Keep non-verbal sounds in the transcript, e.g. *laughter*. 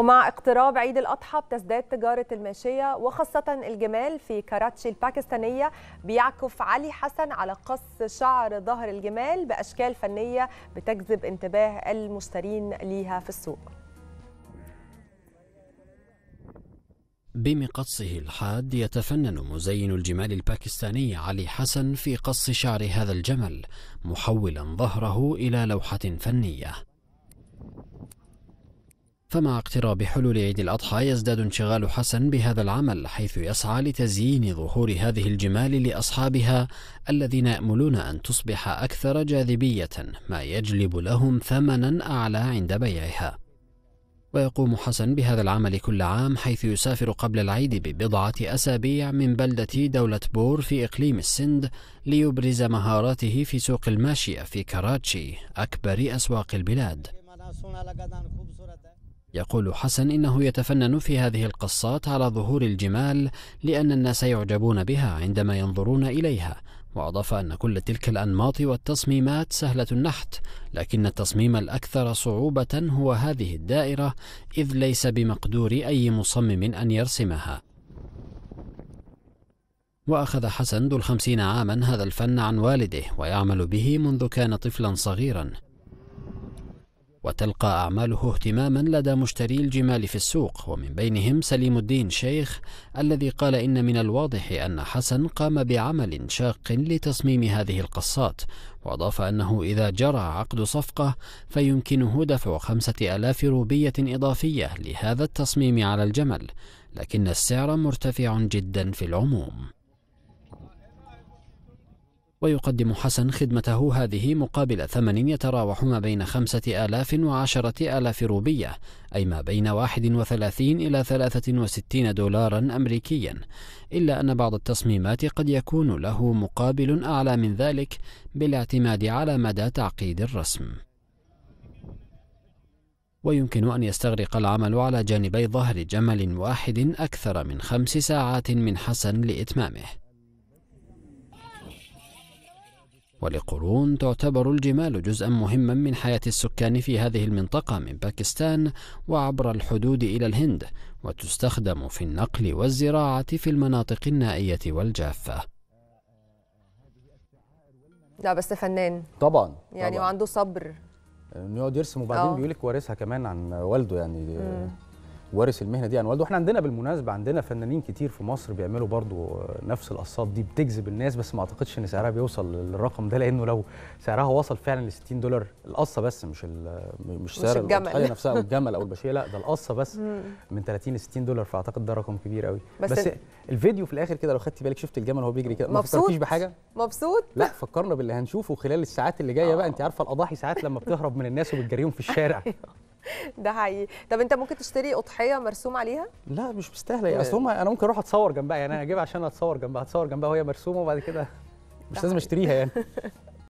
ومع اقتراب عيد الأضحى بتزداد تجارة الماشية وخاصة الجمال في كاراتشي الباكستانية بيعكف علي حسن على قص شعر ظهر الجمال بأشكال فنية بتجذب انتباه المشترين ليها في السوق بمقصه الحاد يتفنن مزين الجمال الباكستاني علي حسن في قص شعر هذا الجمل محولا ظهره إلى لوحة فنية فمع اقتراب حلول عيد الأضحى يزداد انشغال حسن بهذا العمل حيث يسعى لتزيين ظهور هذه الجمال لأصحابها الذين يأملون أن تصبح أكثر جاذبية ما يجلب لهم ثمنا أعلى عند بيعها ويقوم حسن بهذا العمل كل عام حيث يسافر قبل العيد ببضعة أسابيع من بلدة دولة بور في إقليم السند ليبرز مهاراته في سوق الماشية في كراتشي أكبر أسواق البلاد يقول حسن إنه يتفنن في هذه القصات على ظهور الجمال لأن الناس يعجبون بها عندما ينظرون إليها وأضاف أن كل تلك الأنماط والتصميمات سهلة النحت لكن التصميم الأكثر صعوبة هو هذه الدائرة إذ ليس بمقدور أي مصمم أن يرسمها وأخذ حسن ذو الخمسين عاما هذا الفن عن والده ويعمل به منذ كان طفلا صغيرا وتلقى أعماله اهتماما لدى مشتري الجمال في السوق ومن بينهم سليم الدين شيخ الذي قال إن من الواضح أن حسن قام بعمل شاق لتصميم هذه القصات وأضاف أنه إذا جرى عقد صفقة فيمكنه دفع خمسة ألاف روبية إضافية لهذا التصميم على الجمل لكن السعر مرتفع جدا في العموم ويقدم حسن خدمته هذه مقابل ثمن يتراوح ما بين خمسة آلاف وعشرة آلاف روبية أي ما بين واحد وثلاثين إلى ثلاثة وستين دولارا أمريكيا إلا أن بعض التصميمات قد يكون له مقابل أعلى من ذلك بالاعتماد على مدى تعقيد الرسم ويمكن أن يستغرق العمل على جانبي ظهر جمل واحد أكثر من خمس ساعات من حسن لإتمامه ولقرون تعتبر الجمال جزءا مهما من حياة السكان في هذه المنطقة من باكستان وعبر الحدود إلى الهند وتستخدم في النقل والزراعة في المناطق النائية والجافة لا بس فنان طبعا يعني طبعاً. وعنده صبر يقعد يرسم وبعدين آه. بيقول لك وارثها كمان عن والده يعني وارث المهنه دي عن والده واحنا عندنا بالمناسبه عندنا فنانين كتير في مصر بيعملوا برضو نفس القصات دي بتجذب الناس بس ما اعتقدش ان سعرها بيوصل للرقم ده لانه لو سعرها وصل فعلا ل 60 دولار القصه بس مش مش سعر مش الجمل *laughs* نفسها الجمل او البشيه لا ده القصه بس من 30 ل 60 دولار فاعتقد ده رقم كبير قوي بس, بس الفيديو في الاخر كده لو خدتي بالك شفت الجمل وهو بيجري كده ما فكرتيش بحاجه مبسوط لا فكرنا باللي هنشوفه خلال الساعات اللي جايه بقى انت عارفه الاضاحي ساعات لما بتهرب من الناس وبتجريهم في الشارع *laughs* أيوه. *laughs* ده حقيقي طب انت ممكن تشتري اضحيه مرسوم عليها لا مش مستاهله اصل هم انا ممكن اروح اتصور جنبها يعني انا اجيبها عشان اتصور جنبها اتصور جنبها وهي مرسومه وبعد كده مش لازم اشتريها يعني *laughs*